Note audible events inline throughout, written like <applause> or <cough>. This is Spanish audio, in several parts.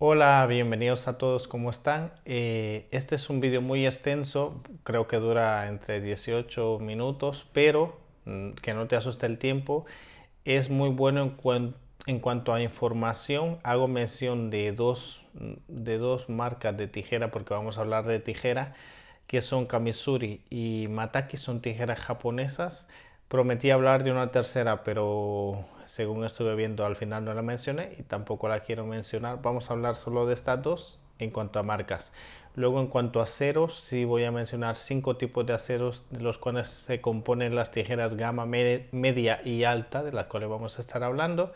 Hola, bienvenidos a todos, ¿cómo están? Eh, este es un vídeo muy extenso, creo que dura entre 18 minutos, pero mm, que no te asuste el tiempo. Es muy bueno en, en cuanto a información. Hago mención de dos, mm, de dos marcas de tijera, porque vamos a hablar de tijera, que son Kamisuri y Mataki, son tijeras japonesas Prometí hablar de una tercera, pero según estuve viendo al final no la mencioné y tampoco la quiero mencionar. Vamos a hablar solo de estas dos en cuanto a marcas. Luego en cuanto a aceros, sí voy a mencionar cinco tipos de aceros de los cuales se componen las tijeras gama media y alta, de las cuales vamos a estar hablando,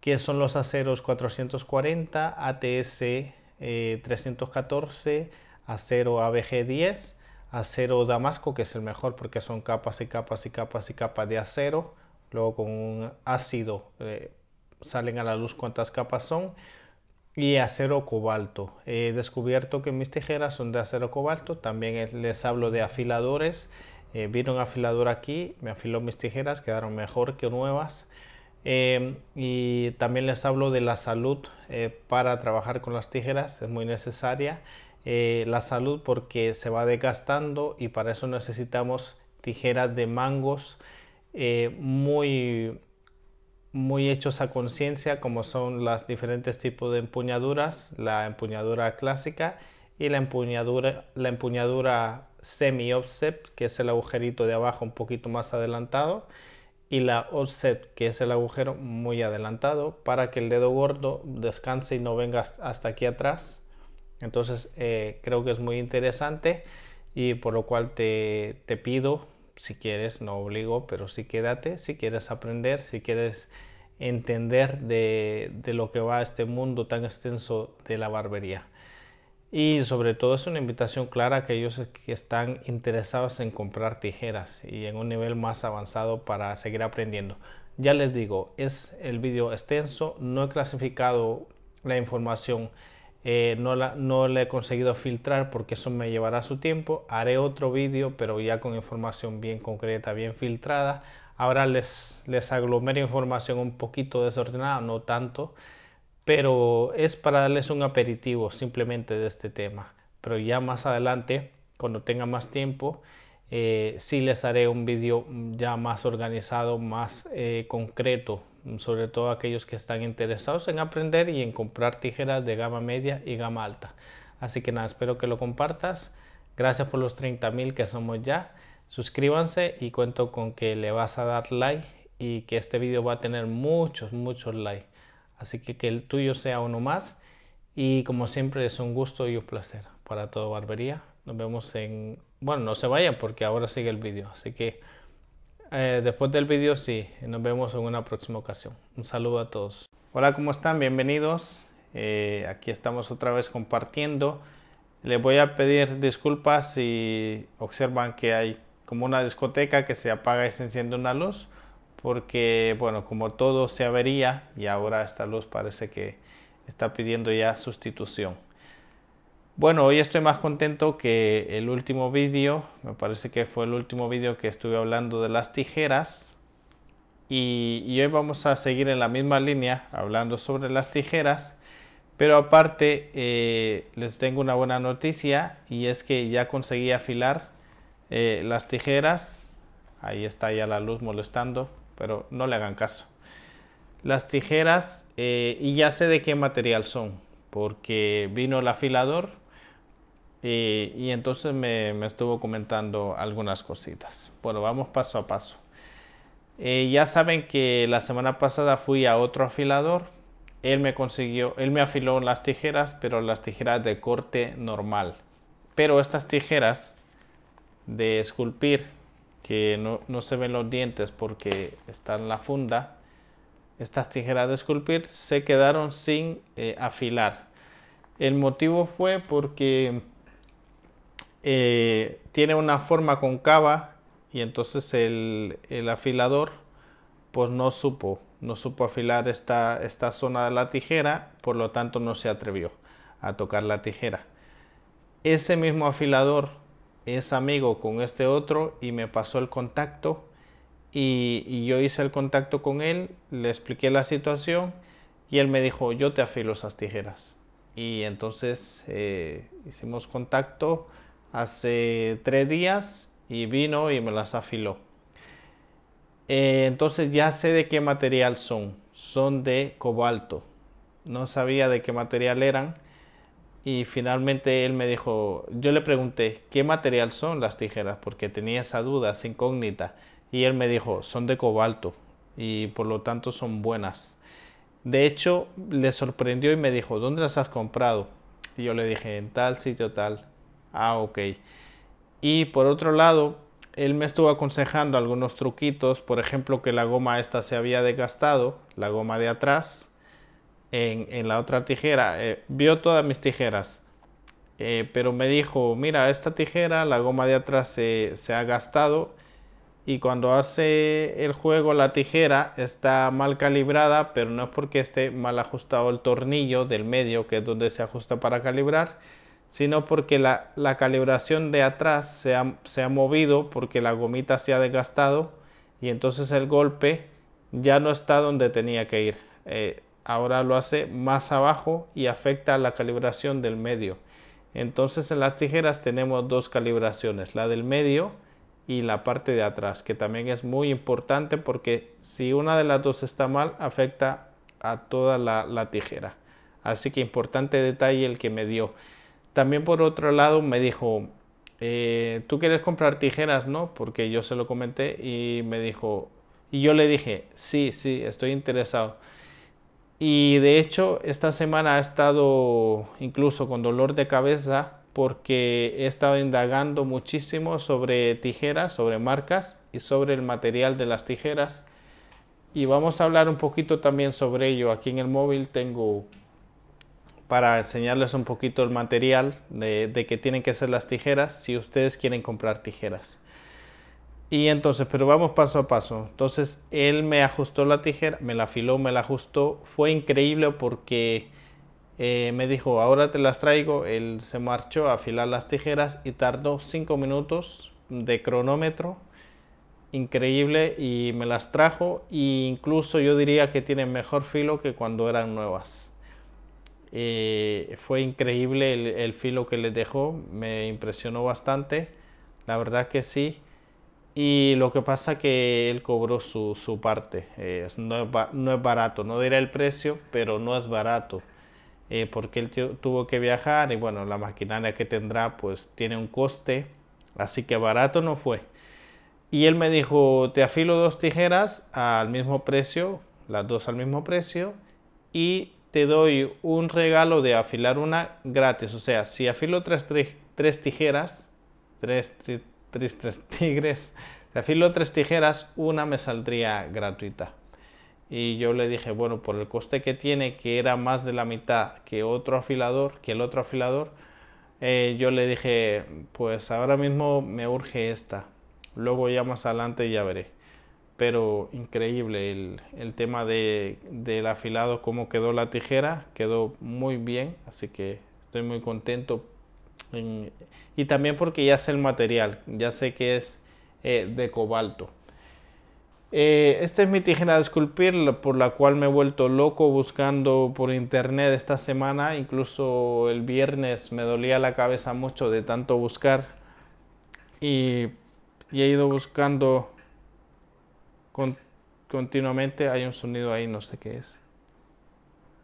que son los aceros 440, ATS 314, acero ABG 10, acero damasco, que es el mejor porque son capas y capas y capas y capas de acero. Luego con un ácido eh, salen a la luz cuántas capas son. Y acero cobalto. He descubierto que mis tijeras son de acero cobalto. También les hablo de afiladores. Eh, vino un afilador aquí, me afiló mis tijeras, quedaron mejor que nuevas. Em, y también les hablo de la salud eh, para trabajar con las tijeras, es muy necesaria. Eh, la salud porque se va desgastando y para eso necesitamos tijeras de mangos eh, muy muy hechos a conciencia como son los diferentes tipos de empuñaduras la empuñadura clásica y la empuñadura la empuñadura semi offset que es el agujerito de abajo un poquito más adelantado y la offset que es el agujero muy adelantado para que el dedo gordo descanse y no venga hasta aquí atrás entonces eh, creo que es muy interesante y por lo cual te, pido, si quieres, no obligo, pero sí quédate, si quieres aprender, si quieres entender de, de lo que va este mundo tan extenso de la barbería. Y sobre todo es una invitación clara a aquellos que están interesados en comprar tijeras y en un nivel más avanzado para seguir aprendiendo. Ya les digo, es el vídeo extenso, no he clasificado la información eh, no, la, le he conseguido filtrar porque eso me llevará su tiempo. Haré otro vídeo, pero ya con información bien concreta, bien filtrada. Ahora les, les aglomero información un poquito desordenada, no tanto, pero es para darles un aperitivo simplemente de este tema. Pero ya más adelante, cuando tenga más tiempo, si eh, sí les haré un vídeo ya más organizado, más eh, concreto, sobre todo aquellos que están interesados en aprender y en comprar tijeras de gama media y gama alta. Así que nada, espero que lo compartas. Gracias por los 30.000 que somos ya. Suscríbanse y cuento con que le vas a dar like y que este vídeo va a tener muchos, muchos likes. Así que que el tuyo sea uno más. Y como siempre es un gusto y un placer para todo Barbería. Nos vemos en bueno, no se vayan porque ahora sigue el vídeo. Así que eh, después del vídeo sí, nos vemos en una próxima ocasión. Un saludo a todos. Hola, ¿cómo están? Bienvenidos. Eh, aquí estamos otra vez compartiendo. Les voy a pedir disculpas si observan que hay como una discoteca que se apaga y se enciende una luz porque bueno como todo se avería y ahora esta luz parece que está pidiendo ya sustitución bueno, hoy estoy más contento que el último vídeo, me parece que fue el último vídeo que estuve hablando de las tijeras y, hoy vamos a seguir en la misma línea hablando sobre las tijeras, pero aparte eh, les tengo una buena noticia y es que ya conseguí afilar eh, las tijeras, ahí está ya la luz molestando, pero no le hagan caso. Las tijeras eh, y ya sé de qué material son porque vino el afilador eh, y, entonces me, estuvo comentando algunas cositas. Bueno, vamos paso a paso. Eh, ya saben que la semana pasada fui a otro afilador. Él me consiguió, él me afiló las tijeras, pero las tijeras de corte normal. Pero estas tijeras de esculpir, que no, se ven los dientes porque están en la funda, estas tijeras de esculpir se quedaron sin eh, afilar. El motivo fue porque eh, tiene una forma concava y entonces el, afilador pues no supo, no supo afilar esta, zona de la tijera, por lo tanto no se atrevió a tocar la tijera. Ese mismo afilador es amigo con este otro y me pasó el contacto y, yo hice el contacto con él, le expliqué la situación y él me dijo, yo te afilo esas tijeras. Y entonces eh, hicimos contacto, hace tres días y vino y me las afiló. Eh, entonces ya sé de qué material son. Son de cobalto. No sabía de qué material eran. Y finalmente él me dijo, yo le pregunté, ¿qué material son las tijeras? Porque tenía esa duda, esa incógnita. Y él me dijo, son de cobalto y por lo tanto son buenas. De hecho, le sorprendió y me dijo, ¿dónde las has comprado? Y yo le dije, en tal sitio tal. Ah, ok. Y por otro lado, él me estuvo aconsejando algunos truquitos, por ejemplo, que la goma esta se había desgastado, la goma de atrás, en, la otra tijera. Eh, vio todas mis tijeras, eh, pero me dijo, mira, esta tijera, la goma de atrás se, se ha gastado y cuando hace el juego la tijera está mal calibrada, pero no es porque esté mal ajustado el tornillo del medio, que es donde se ajusta para calibrar, sino porque la, calibración de atrás se ha, movido porque la gomita se ha desgastado y entonces el golpe ya no está donde tenía que ir. Eh, ahora lo hace más abajo y afecta a la calibración del medio. Entonces en las tijeras tenemos dos calibraciones, la del medio y la parte de atrás, que también es muy importante porque si una de las dos está mal, afecta a toda la tijera. Así que importante detalle el que me dio. También por otro lado me dijo, eh, ¿tú quieres comprar tijeras? No, porque yo se lo comenté y me dijo, y yo le dije, sí, sí, estoy interesado. Y de hecho, esta semana ha estado incluso con dolor de cabeza porque he estado indagando muchísimo sobre tijeras, sobre marcas y sobre el material de las tijeras. Y vamos a hablar un poquito también sobre ello. Aquí en el móvil tengo para enseñarles un poquito el material de, de que tienen que ser las tijeras si ustedes quieren comprar tijeras. Y entonces, pero vamos paso a paso. Entonces, él me ajustó la tijera, me la afiló, me la ajustó. Fue increíble porque eh, me dijo, ahora te las traigo. Él se marchó a afilar las tijeras y tardó cinco minutos de cronómetro. Increíble y me las trajo. E incluso yo diría que tienen mejor filo que cuando eran nuevas. Eh, fue increíble el, filo que les dejó, me impresionó bastante, la verdad que sí. Y lo que pasa que él cobró su, parte, eh, no, es barato, no diré el precio, pero no es barato. Eh, porque él tuvo que viajar y bueno, la maquinaria que tendrá pues tiene un coste, así que barato no fue. Y él me dijo, te afilo dos tijeras al mismo precio, las dos al mismo precio, y te doy un regalo de afilar una gratis. O sea, si afilo tres, tres tijeras, tres, <laughs> tigres, si afilo tres tijeras, una me saldría gratuita. Y yo le dije, bueno, por el coste que tiene, que era más de la mitad que otro afilador, que el otro afilador, eh, yo le dije, pues ahora mismo me urge esta. Luego ya más adelante ya veré pero increíble el, tema del afilado, cómo quedó la tijera, quedó muy bien, así que estoy muy contento. y también porque ya sé el material, ya sé que es eh, de cobalto. Eh, esta es mi tijera de esculpir, por la cual me he vuelto loco buscando por internet esta semana. Incluso el viernes me dolía la cabeza mucho de tanto buscar. y he ido buscando con, continuamente hay un sonido ahí, no sé qué es.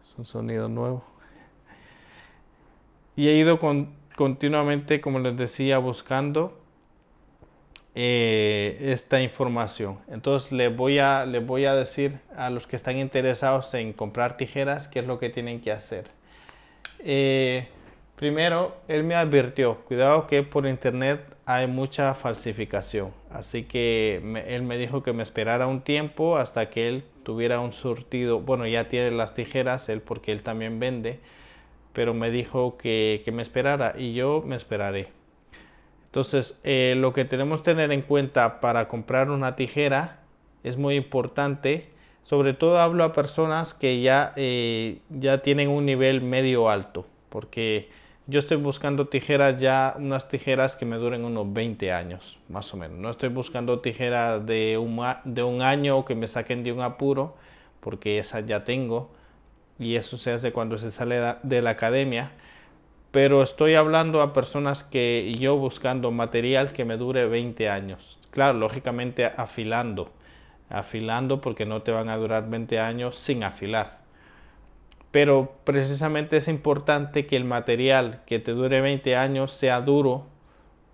Es un sonido nuevo. Y he ido con, continuamente, como les decía, buscando eh, esta información. Entonces les voy, a, voy a decir a los que están interesados en comprar tijeras qué es lo que tienen que hacer. Eh, Primero, él me advirtió, cuidado que por internet hay mucha falsificación. Así que él me dijo que me esperara un tiempo hasta que él tuviera un surtido. Bueno, ya tiene las tijeras él porque él también vende. Pero me dijo que, me esperara y yo me esperaré. Entonces, eh, lo que tenemos que tener en cuenta para comprar una tijera es muy importante. Sobre todo hablo a personas que ya, eh, ya tienen un nivel medio alto. Porque yo estoy buscando tijeras ya, unas tijeras que me duren unos 20 años, más o menos. No estoy buscando tijeras de un, de un año que me saquen de un apuro, porque esas ya tengo, y eso se hace cuando se sale de la academia. Pero estoy hablando a personas que yo buscando material que me dure 20 años. Claro, lógicamente afilando. Afilando porque no te van a durar 20 años sin afilar pero precisamente es importante que el material que te dure 20 años sea duro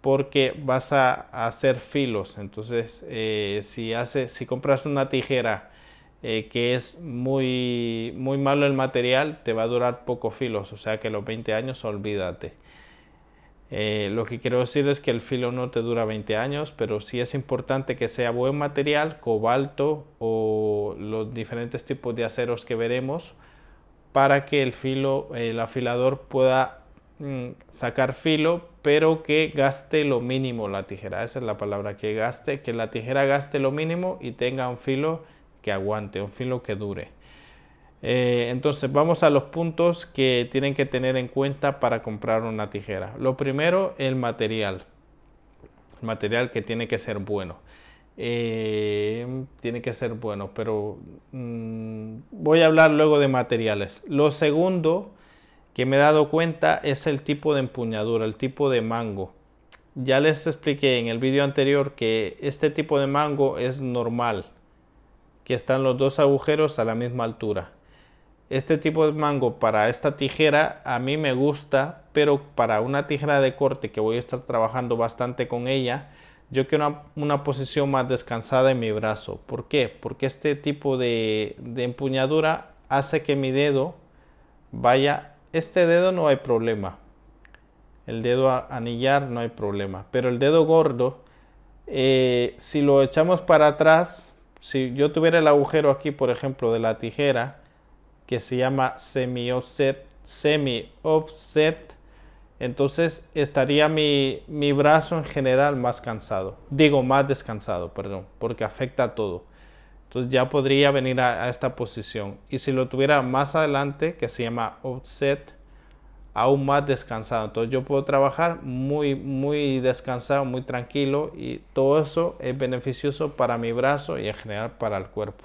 porque vas a, hacer filos. Entonces, eh, si, compras una tijera eh, que es muy, malo el material, te va a durar pocos filos, o sea que los 20 años olvídate. Eh, lo que quiero decir es que el filo no te dura 20 años, pero sí es importante que sea buen material, cobalto o los diferentes tipos de aceros que veremos para que el filo, el afilador pueda mm, sacar filo, pero que gaste lo mínimo la tijera. Esa es la palabra, que gaste, que la tijera gaste lo mínimo y tenga un filo que aguante, un filo que dure. Eh, entonces vamos a los puntos que tienen que tener en cuenta para comprar una tijera. Lo primero, el material. El material que tiene que ser bueno. Eh, tiene que ser bueno, pero mm, voy a hablar luego de materiales. Lo segundo que me he dado cuenta es el tipo de empuñadura, el tipo de mango. Ya les expliqué en el vídeo anterior que este tipo de mango es normal, que están los dos agujeros a la misma altura. Este tipo de mango para esta tijera a mí me gusta, pero para una tijera de corte que voy a estar trabajando bastante con ella, yo quiero una, posición más descansada en mi brazo. ¿Por qué? Porque este tipo de, empuñadura hace que mi dedo vaya... Este dedo no hay problema. El dedo a anillar no hay problema. Pero el dedo gordo, eh, si lo echamos para atrás, si yo tuviera el agujero aquí, por ejemplo, de la tijera, que se llama semi-offset, semi-offset, entonces estaría mi, mi, brazo en general más cansado, digo más descansado, perdón, porque afecta a todo. Entonces ya podría venir a, esta posición. Y si lo tuviera más adelante, que se llama offset, aún más descansado. Entonces yo puedo trabajar muy, muy descansado, muy tranquilo y todo eso es beneficioso para mi brazo y en general para el cuerpo.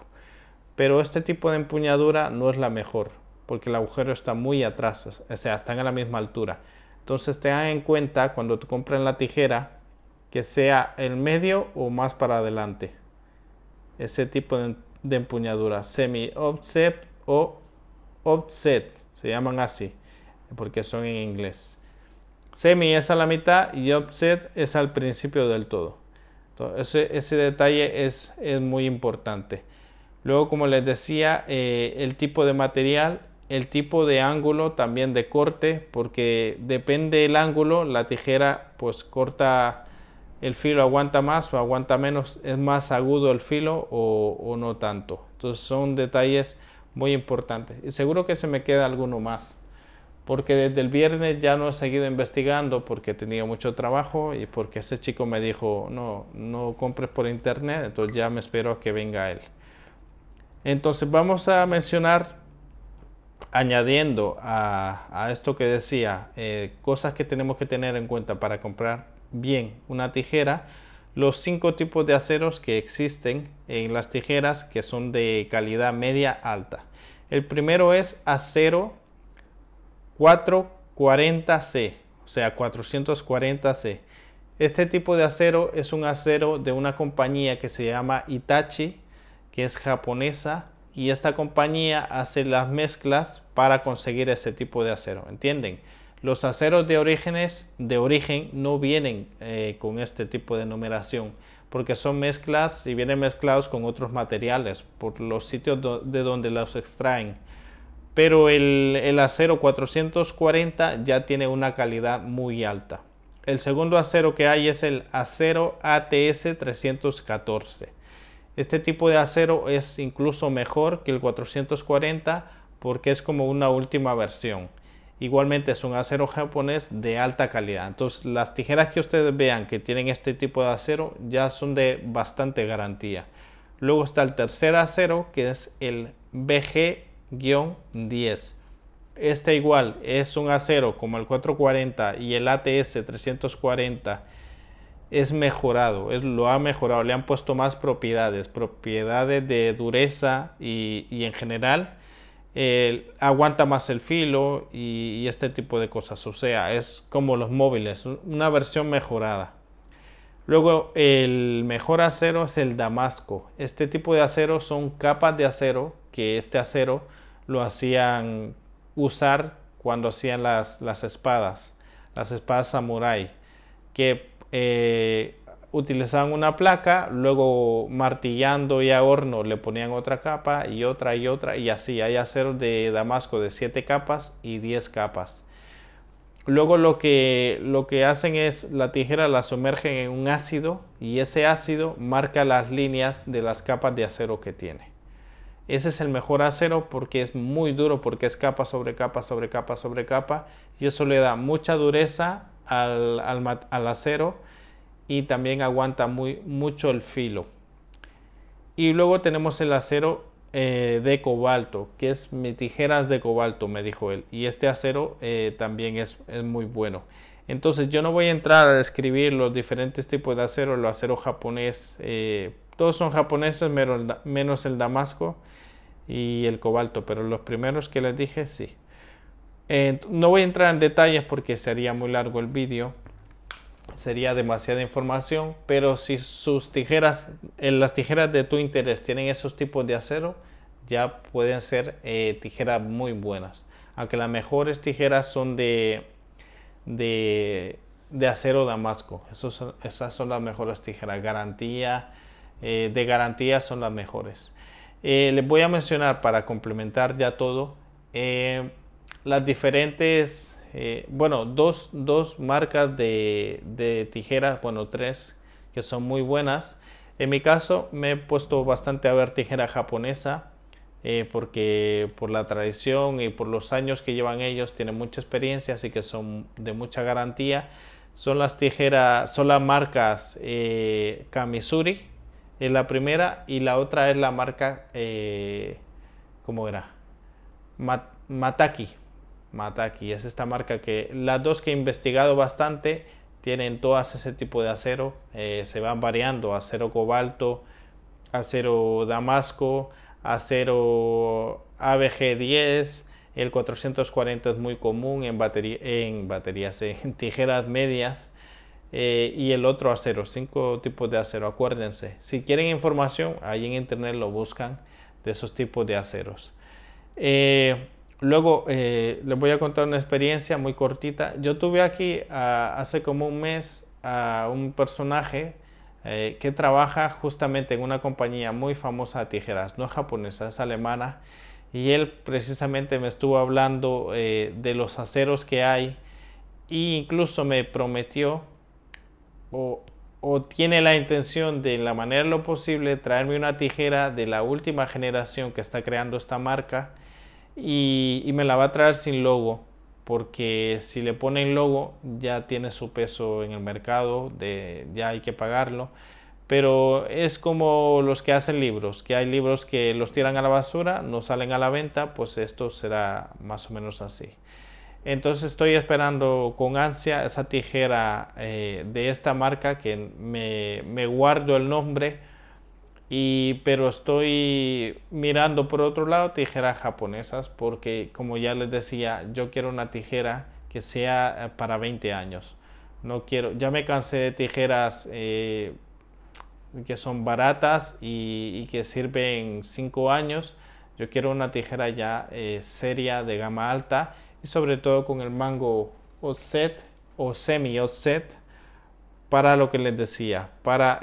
Pero este tipo de empuñadura no es la mejor, porque el agujero está muy atrás, o sea, están a la misma altura. Entonces tengan en cuenta cuando tú compren la tijera que sea el medio o más para adelante. Ese tipo de, empuñadura, semi offset o offset, se llaman así porque son en inglés. Semi es a la mitad y offset es al principio del todo. ese, detalle es, es muy importante. Luego, como les decía, eh, el tipo de material el tipo de ángulo también de corte, porque depende el ángulo, la tijera pues corta el filo aguanta más o aguanta menos, es más agudo el filo o, o no tanto. Entonces son detalles muy importantes. Y seguro que se me queda alguno más, porque desde el viernes ya no he seguido investigando porque tenía mucho trabajo y porque ese chico me dijo, no, no compres por internet, entonces ya me espero que venga él. Entonces vamos a mencionar añadiendo a, esto que decía, eh, cosas que tenemos que tener en cuenta para comprar bien una tijera, los cinco tipos de aceros que existen en las tijeras que son de calidad media alta. El primero es acero 440C, o sea 440C. Este tipo de acero es un acero de una compañía que se llama Itachi, que es japonesa y esta compañía hace las mezclas para conseguir ese tipo de acero, ¿entienden? Los aceros de, orígenes, de origen no vienen eh, con este tipo de numeración porque son mezclas y vienen mezclados con otros materiales por los sitios de donde los extraen. Pero el, el acero 440 ya tiene una calidad muy alta. El segundo acero que hay es el acero ATS 314. Este tipo de acero es incluso mejor que el 440 porque es como una última versión. Igualmente es un acero japonés de alta calidad. Entonces las tijeras que ustedes vean que tienen este tipo de acero ya son de bastante garantía. Luego está el tercer acero que es el BG-10. Este igual es un acero como el 440 y el ATS 340 es mejorado, es, lo ha mejorado, le han puesto más propiedades, propiedades de dureza y, en general aguanta más el filo y, este tipo de cosas. O sea, es como los móviles, una versión mejorada. Luego el mejor acero es el damasco. Este tipo de acero son capas de acero que este acero lo hacían usar cuando hacían las, las espadas, las espadas samurai, que eh, utilizaban una placa, luego martillando y a horno le ponían otra capa y otra y otra y así. Hay acero de damasco de 7 capas y 10 capas. Luego lo que, lo que hacen es la tijera la sumergen en un ácido y ese ácido marca las líneas de las capas de acero que tiene. Ese es el mejor acero porque es muy duro, porque es capa sobre capa sobre capa sobre capa y eso le da mucha dureza al, al, acero y también aguanta muy, mucho el filo. Y luego tenemos el acero eh, de cobalto, que es mi tijeras de cobalto, me dijo él. Y este acero eh, también es, muy bueno. Entonces yo no voy a entrar a describir los diferentes tipos de acero, el acero japonés, eh, todos son japoneses menos el damasco y el cobalto, pero los primeros que les dije sí. Eh, no voy a entrar en detalles porque sería muy largo el vídeo, sería demasiada información, pero si sus tijeras, eh, las tijeras de tu interés tienen esos tipos de acero, ya pueden ser eh, tijeras muy buenas. Aunque las mejores tijeras son de, de, acero damasco, esas son las mejores tijeras, garantía, de garantía son las mejores. les voy a mencionar para complementar ya todo las diferentes, eh, bueno, dos, marcas de, de, tijeras, bueno, tres que son muy buenas. En mi caso me he puesto bastante a ver tijera japonesa eh, porque por la tradición y por los años que llevan ellos tienen mucha experiencia, así que son de mucha garantía. Son las tijeras, son las marcas eh, Kamisuri, es la primera, y la otra es la marca, ¿cómo era? Mataki, Mataki. Es esta marca que las dos que he investigado bastante tienen todas ese tipo de acero. Eh, se van variando, acero cobalto, acero damasco, acero ABG10. El 440 es muy común en, batería, en baterías, en <laughs> tijeras medias. Eh, y el otro acero, cinco tipos de acero, acuérdense. Si quieren información, ahí en internet lo buscan de esos tipos de aceros. Eh, Luego eh, les voy a contar una experiencia muy cortita. Yo tuve aquí ah, hace como un mes a un personaje eh, que trabaja justamente en una compañía muy famosa de tijeras, no es japonesa, es alemana, y él precisamente me estuvo hablando eh, de los aceros que hay e incluso me prometió o, tiene la intención de la manera lo posible traerme una tijera de la última generación que está creando esta marca y, me la va a traer sin logo porque si le ponen logo ya tiene su peso en el mercado, ya hay que pagarlo. Pero es como los que hacen libros, que hay libros que los tiran a la basura, no salen a la venta, pues esto será más o menos así. Entonces estoy esperando con ansia esa tijera eh, de esta marca que me guardo el nombre pero estoy mirando por otro lado tijeras japonesas porque como ya les decía yo quiero una tijera que sea eh, para 20 años no quiero ya me cansé de tijeras eh, que son baratas y, que sirven 5 años yo quiero una tijera ya eh, seria de gama alta y sobre todo con el mango offset o semi offset para lo que les decía para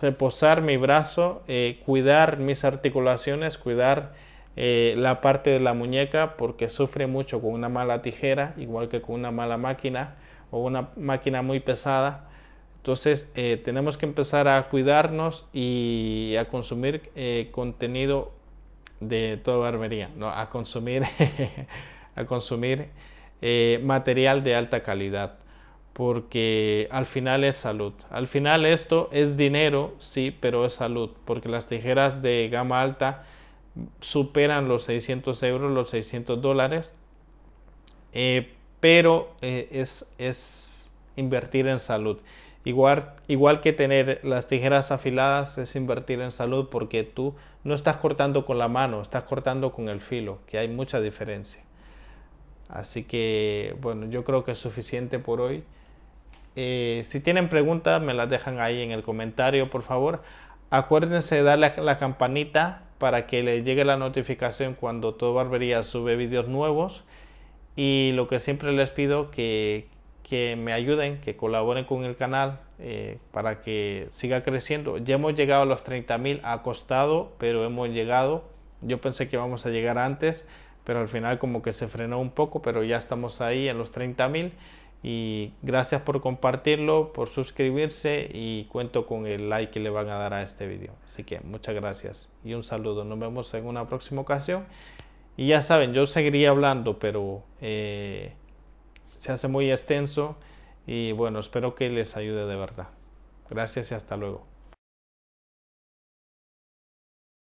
reposar mi brazo, eh, cuidar mis articulaciones, cuidar eh, la parte de la muñeca porque sufre mucho con una mala tijera, igual que con una mala máquina o una máquina muy pesada. Entonces eh, tenemos que empezar a cuidarnos y a consumir contenido de toda barbería, ¿no? a consumir, <laughs> a consumir material de alta calidad porque al final es salud. Al final esto es dinero, sí, pero es salud, porque las tijeras de gama alta superan los 600 euros, los 600 dólares, eh, pero eh, es, es, invertir en salud. Igual, igual que tener las tijeras afiladas es invertir en salud porque tú no estás cortando con la mano, estás cortando con el filo, que hay mucha diferencia. Así que bueno, yo creo que es suficiente por hoy. Eh, si tienen preguntas, me las dejan ahí en el comentario, por favor. Acuérdense de darle la campanita para que les llegue la notificación cuando todo Barbería sube videos nuevos. Y lo que siempre les pido que, que me ayuden, que colaboren con el canal eh, para que siga creciendo. Ya hemos llegado a los 30.000, ha costado, pero hemos llegado. Yo pensé que íbamos a llegar antes, pero al final como que se frenó un poco, pero ya estamos ahí en los 30.000. Y gracias por compartirlo, por suscribirse y cuento con el like que le van a dar a este video. Así que muchas gracias y un saludo. Nos vemos en una próxima ocasión. Y ya saben, yo seguiría hablando, pero eh, se hace muy extenso. Y bueno, espero que les ayude de verdad. Gracias y hasta luego.